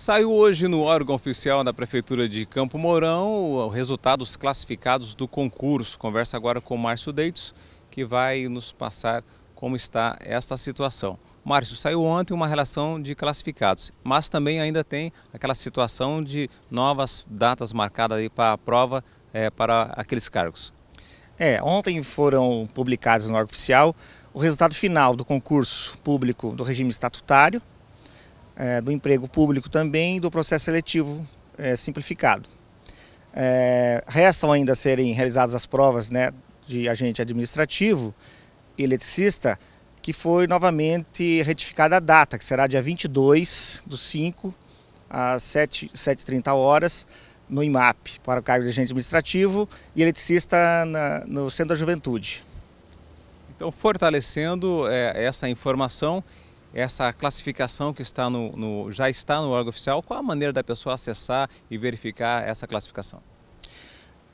Saiu hoje no órgão oficial da Prefeitura de Campo Mourão os resultados classificados do concurso. Conversa agora com o Márcio Deitos, que vai nos passar como está esta situação. Márcio, saiu ontem uma relação de classificados, mas também ainda tem aquela situação de novas datas marcadas aí para a prova é, para aqueles cargos. É, ontem foram publicados no órgão oficial o resultado final do concurso público do regime estatutário, é, do emprego público também e do processo seletivo é, simplificado. É, restam ainda serem realizadas as provas né, de agente administrativo e eletricista, que foi novamente retificada a data, que será dia 22 do 5 às 7, h 30 horas, no IMAP, para o cargo de agente administrativo e eletricista na, no Centro da Juventude. Então, fortalecendo é, essa informação essa classificação que está no, no, já está no órgão oficial, qual a maneira da pessoa acessar e verificar essa classificação?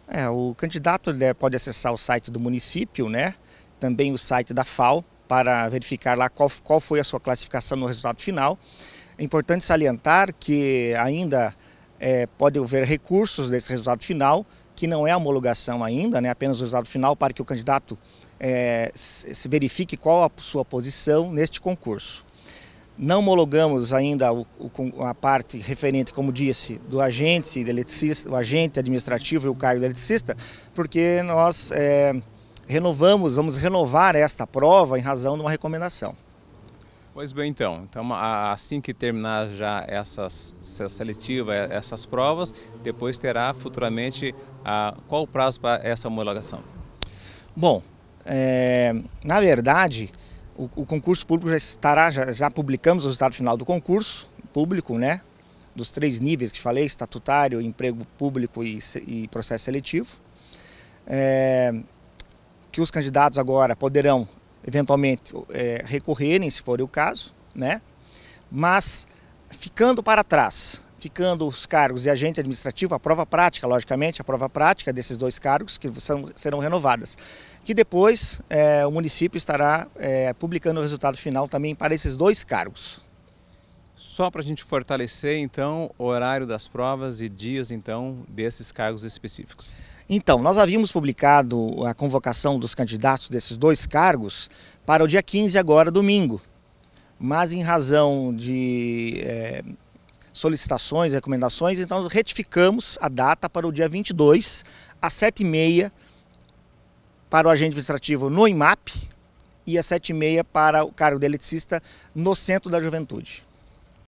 É, o candidato né, pode acessar o site do município, né? também o site da FAO, para verificar lá qual, qual foi a sua classificação no resultado final. É importante salientar que ainda é, pode haver recursos desse resultado final, que não é a homologação ainda, né? apenas o resultado final para que o candidato é, se verifique qual a sua posição neste concurso. Não homologamos ainda o, o, a parte referente, como disse, do agente eletricista, o agente administrativo e o cargo eletricista, porque nós é, renovamos, vamos renovar esta prova em razão de uma recomendação. Pois bem, então, então assim que terminar já essas, essa seletiva, essas provas, depois terá futuramente a, qual o prazo para essa homologação? Bom, é, na verdade, o, o concurso público já estará, já, já publicamos o resultado final do concurso público, né? Dos três níveis que falei, estatutário, emprego público e, e processo seletivo. É, que os candidatos agora poderão eventualmente é, recorrerem, se for o caso, né? Mas ficando para trás ficando os cargos de agente administrativo, a prova prática, logicamente, a prova prática desses dois cargos que são, serão renovadas. Que depois é, o município estará é, publicando o resultado final também para esses dois cargos. Só para a gente fortalecer, então, o horário das provas e dias, então, desses cargos específicos. Então, nós havíamos publicado a convocação dos candidatos desses dois cargos para o dia 15 agora, domingo. Mas em razão de... É, solicitações, recomendações, então nós retificamos a data para o dia 22, às 7h30, para o agente administrativo no IMAP e às 7h30 para o cargo de eletricista no Centro da Juventude.